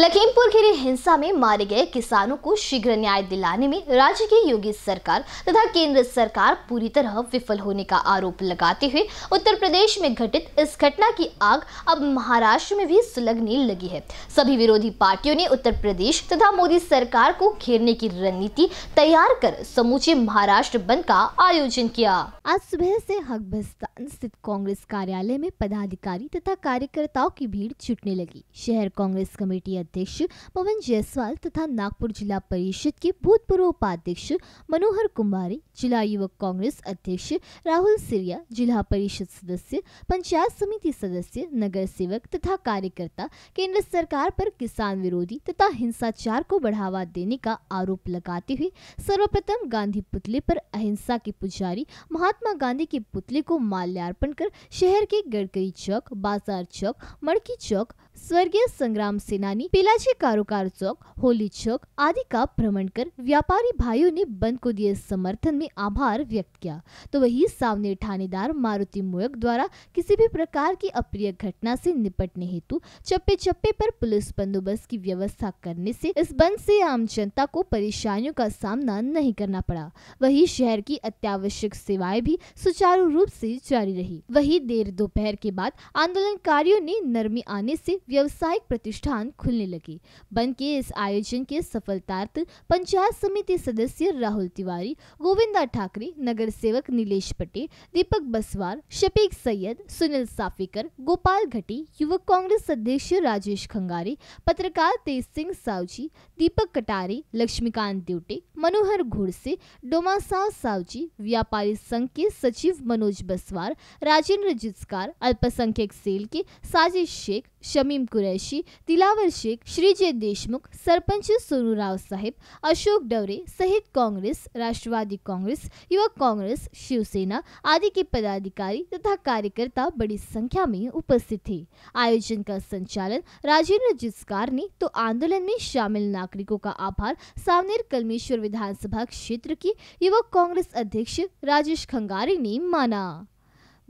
लखीमपुर खीरी हिंसा में मारे गए किसानों को शीघ्र न्याय दिलाने में राज्य की योगी सरकार तथा केंद्र सरकार पूरी तरह विफल होने का आरोप लगाते हुए उत्तर प्रदेश में घटित इस घटना की आग अब महाराष्ट्र में भी सुलगने लगी है सभी विरोधी पार्टियों ने उत्तर प्रदेश तथा मोदी सरकार को घेरने की रणनीति तैयार कर समूचे महाराष्ट्र बंद का आयोजन किया आज सुबह से हकबस्तान स्थित कांग्रेस कार्यालय में पदाधिकारी तथा कार्यकर्ताओं की भीड़ जुटने लगी शहर कांग्रेस कमेटी अध्यक्ष पवन जायसवाल तथा नागपुर जिला परिषद के भूतपूर्व उपाध्यक्ष मनोहर कुमारी जिला युवक कांग्रेस अध्यक्ष राहुल सिरिया जिला परिषद सदस्य पंचायत समिति सदस्य नगर सेवक तथा कार्यकर्ता केंद्र सरकार पर किसान विरोधी तथा हिंसाचार को बढ़ावा देने का आरोप लगाते हुए सर्वप्रथम गांधी पुतले पर अहिंसा के पुजारी महात्मा गांधी के पुतले को माल्यार्पण कर शहर के गडकरी चौक बाजार चौक मड़की चौक स्वर्गीय संग्राम सेनानी पिलाजी कारोकार चौक होली चौक आदि का भ्रमण कर व्यापारी भाइयों ने बंद को दिए समर्थन में आभार व्यक्त किया तो वही सामने थानेदार मारुति मोयक द्वारा किसी भी प्रकार की अप्रिय घटना से निपटने हेतु चप्पे चप्पे पर पुलिस बंदोबस्त की व्यवस्था करने से इस बंद से आम जनता को परेशानियों का सामना नहीं करना पड़ा वही शहर की अत्यावश्यक सेवाएं भी सुचारू रूप से जारी रही वही देर दोपहर के बाद आंदोलनकारियों ने नरमी आने से व्यवसायिक प्रतिष्ठान खुलने लगे बन के इस आयोजन के सफलतार्थ पंचायत समिति सदस्य राहुल तिवारी गोविंदा ठाकरे नगर सेवक नीलेष पटेल दीपक बसवार शफीक सैयद सुनील साफिकर गोपाल घटी युवक कांग्रेस अध्यक्ष राजेश खंगारे पत्रकार तेज सिंह सावजी दीपक कटारे लक्ष्मीकांत देवटे मनोहर घोड़से डोमासाव सावजी व्यापारी संघ के सचिव मनोज बसवार राजेंद्र जिस्कार अल्पसंख्यक सेल के साजिद शेख शमीम कुरैशी तिलावर शेख श्रीजय देशमुख सरपंच सोनू राव साहेब अशोक डवरे सहित कांग्रेस राष्ट्रवादी कांग्रेस युवक कांग्रेस शिवसेना आदि के पदाधिकारी तथा कार्यकर्ता बड़ी संख्या में उपस्थित थे आयोजन का संचालन राजेंद्र जिस्कार ने तो आंदोलन में शामिल नागरिकों का आभार सावनेर कलमेश्वर विधानसभा क्षेत्र के युवक कांग्रेस अध्यक्ष राजेश खंगारे ने माना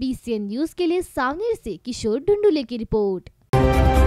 बीसीएन न्यूज के लिए सावनेर से किशोर डुंडुले की रिपोर्ट